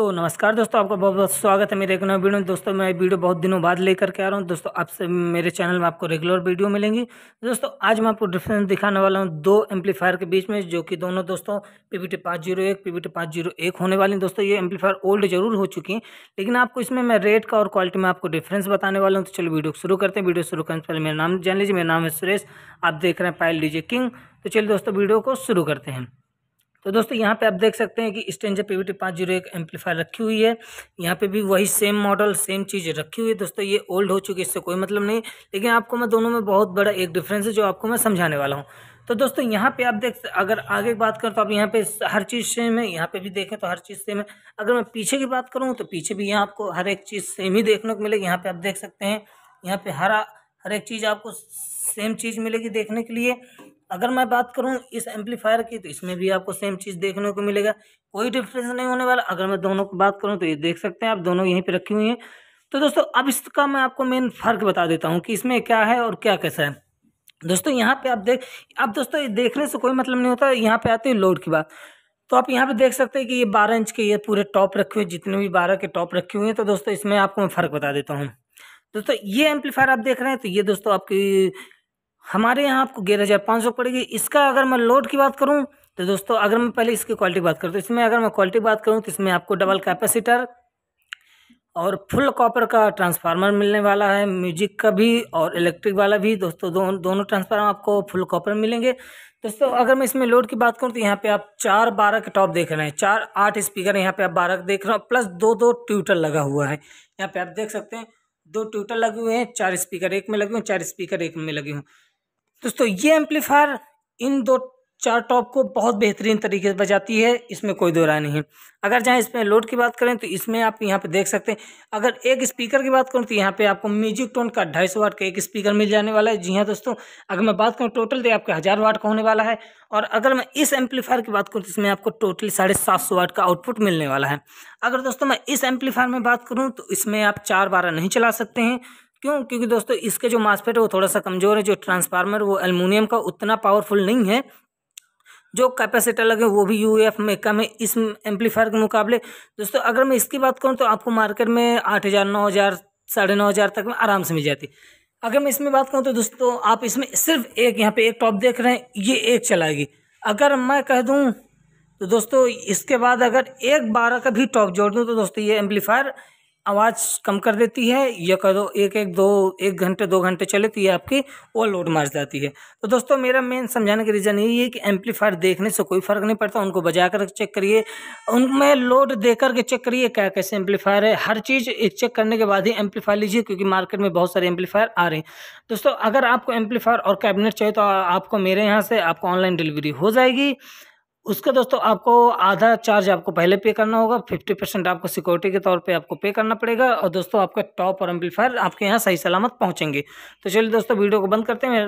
तो नमस्कार दोस्तों आपका बहुत बहुत स्वागत है मेरे एक नए वीडियो में दोस्तों मैं वीडियो बहुत दिनों बाद लेकर के आ रहा हूँ दोस्तों आपसे मेरे चैनल में आपको रेगुलर वीडियो मिलेंगी दोस्तों आज मैं आपको डिफरेंस दिखाने वाला हूँ दो एम्पलीफायर के बीच में जो कि दोनों दोस्तों पी वी टी पाँच जीरो एक पी टी पाँच जीरो एक होने वाली दोस्तों ये एम्पलीफायर ओल्ड जरूर हो चुकी हैं लेकिन आपको इसमें मैं रेट का और क्वालिटी में आपको डिफरेंस बताने वाला हूँ तो चलो वीडियो शुरू करते हैं वीडियो शुरू करने से पहले मेरा नाम जान लीजिए मेरा नाम है सुरेश आप देख रहे हैं पायल डीजे किंग तो चलिए दोस्तों वीडियो को शुरू करते हैं तो दोस्तों यहाँ पे आप देख सकते हैं कि स्टेंजर पी वी टी पाँच जीरो एक एम्पलीफायर रखी हुई है यहाँ पे भी वही सेम मॉडल सेम चीज़ रखी हुई है दोस्तों ये ओल्ड हो चुकी है इससे कोई मतलब नहीं लेकिन आपको मैं दोनों में बहुत बड़ा एक डिफरेंस है जो आपको मैं समझाने वाला हूँ तो दोस्तों यहाँ पे आप देख अगर आगे बात करें तो आप यहाँ पे हर चीज़ सेम है यहाँ पे भी देखें तो हर चीज़ सेम है अगर मैं पीछे की बात करूँ तो पीछे भी यहाँ आपको हर एक चीज़ सेम ही देखने को मिलेगी यहाँ पे आप देख सकते हैं यहाँ पे हरा हर एक चीज़ आपको सेम चीज़ मिलेगी देखने के लिए अगर मैं बात करूं इस एम्पलीफायर की तो इसमें भी आपको सेम चीज़ देखने को मिलेगा कोई डिफरेंस नहीं होने वाला अगर मैं दोनों की बात करूं तो ये देख सकते हैं आप दोनों यहीं पे रखी हुई हैं तो दोस्तों अब इसका मैं आपको मेन फ़र्क बता देता हूँ कि इसमें क्या है और क्या कैसा है दोस्तों यहाँ पे आप देख अब दोस्तों ये देखने से कोई मतलब नहीं होता यहाँ पे आते हैं लोड की बात तो आप यहाँ पे देख सकते हैं कि ये बारह इंच के ये पूरे टॉप रखे हुए जितने भी बारह के टॉप रखे हुए हैं तो दोस्तों इसमें आपको मैं फ़र्क बता देता हूँ दोस्तों तो ये एम्पलीफायर आप देख रहे हैं तो ये दोस्तों आपकी हमारे यहाँ आपको ग्यारह हज़ार पाँच सौ पड़ेगी इसका अगर मैं लोड की बात करूँ तो दोस्तों अगर मैं पहले इसकी क्वालिटी बात करूँ तो इसमें अगर मैं क्वालिटी बात करूँ तो इसमें आपको डबल कैपेसिटर और फुल कॉपर का ट्रांसफार्मर मिलने वाला है म्यूजिक का भी और इलेक्ट्रिक वाला भी दोस्तों दो, दोनों ट्रांसफार्मर आपको फुल कॉपर मिलेंगे दोस्तों अगर मैं इसमें लोड की बात करूँ तो यहाँ पे आप चार बारह के टॉप देख रहे हैं चार आठ स्पीकर यहाँ पे आप बारह देख रहे हो प्लस दो दो ट्यूटर लगा हुआ है यहाँ पे आप देख सकते हैं दो ट्यूटर लगे हुए हैं चार स्पीकर एक में लगे हुए चार स्पीकर एक में लगे हुए दोस्तों ये एम्पलीफायर इन दो चार टॉप को बहुत बेहतरीन तरीके से बजाती है इसमें कोई दो राय नहीं है अगर जहाँ इसमें लोड की बात करें तो इसमें आप यहाँ पे देख सकते हैं अगर एक स्पीकर की बात करूँ तो यहाँ पे आपको म्यूजिक टोन का ढाई सौ वाट का एक स्पीकर मिल जाने वाला है जी हाँ दोस्तों अगर मैं बात करूँ टोटल तो आपका हज़ार वाट का होने वाला है और अगर मैं इस एम्पलीफायर की बात करूँ तो इसमें आपको टोटल साढ़े सात सौ वाट का आउटपुट मिलने वाला है अगर दोस्तों मैं इस एम्पलीफायर में बात करूँ तो इसमें आप चार बारह नहीं चला सकते हैं क्यों क्योंकि दोस्तों इसके जो मास्पेट है वो थोड़ा सा कमज़ोर है जो ट्रांसफार्मर वो एलमिनियम का उतना पावरफुल नहीं है जो कैपेसिटर लगे वो भी यू एफ में कम है इस एम्पलीफायर के मुकाबले दोस्तों अगर मैं इसकी बात करूँ तो आपको मार्केट में आठ हज़ार नौ हज़ार साढ़े नौ हज़ार तक में आराम से मिल जाती अगर मैं इसमें बात करूँ तो दोस्तों आप इसमें सिर्फ एक यहाँ पे एक टॉप देख रहे हैं ये एक चलाएगी अगर मैं कह दूँ तो दोस्तों इसके बाद अगर एक बारह का भी टॉप जोड़ दूँ तो दोस्तों ये एम्पलीफायर आवाज़ कम कर देती है या करो एक एक दो एक घंटे दो घंटे चले तो ये वो लोड मार जाती है तो दोस्तों मेरा मेन समझाने का रीज़न यही है कि एम्पलीफायर देखने से कोई फ़र्क नहीं पड़ता उनको बजा कर चेक करिए उनमें लोड दे करके चेक करिए क्या कैसे एम्पलीफायर है हर चीज़ चेक करने के बाद ही एम्पलीफायर लीजिए क्योंकि मार्केट में बहुत सारे एम्पलीफायर आ रहे हैं दोस्तों अगर आपको एम्पलीफायर और कैबिनेट चाहिए तो आपको मेरे यहाँ से आपको ऑनलाइन डिलीवरी हो जाएगी उसका दोस्तों आपको आधा चार्ज आपको पहले पे करना होगा फिफ्टी परसेंट आपको सिक्योरिटी के तौर पे आपको पे करना पड़ेगा और दोस्तों आपका टॉप और एम्पलीफायर आपके यहाँ सही सलामत पहुँचेंगे तो चलिए दोस्तों वीडियो को बंद करते हैं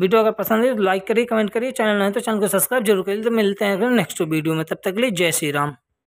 वीडियो अगर पसंद है तो लाइक करिए कमेंट करिए चैनल नहीं तो चैनल को सब्सक्राइब जरूर करिए तो मिलते हैं नेक्स्ट वीडियो में तब तक के लिए जय श्री राम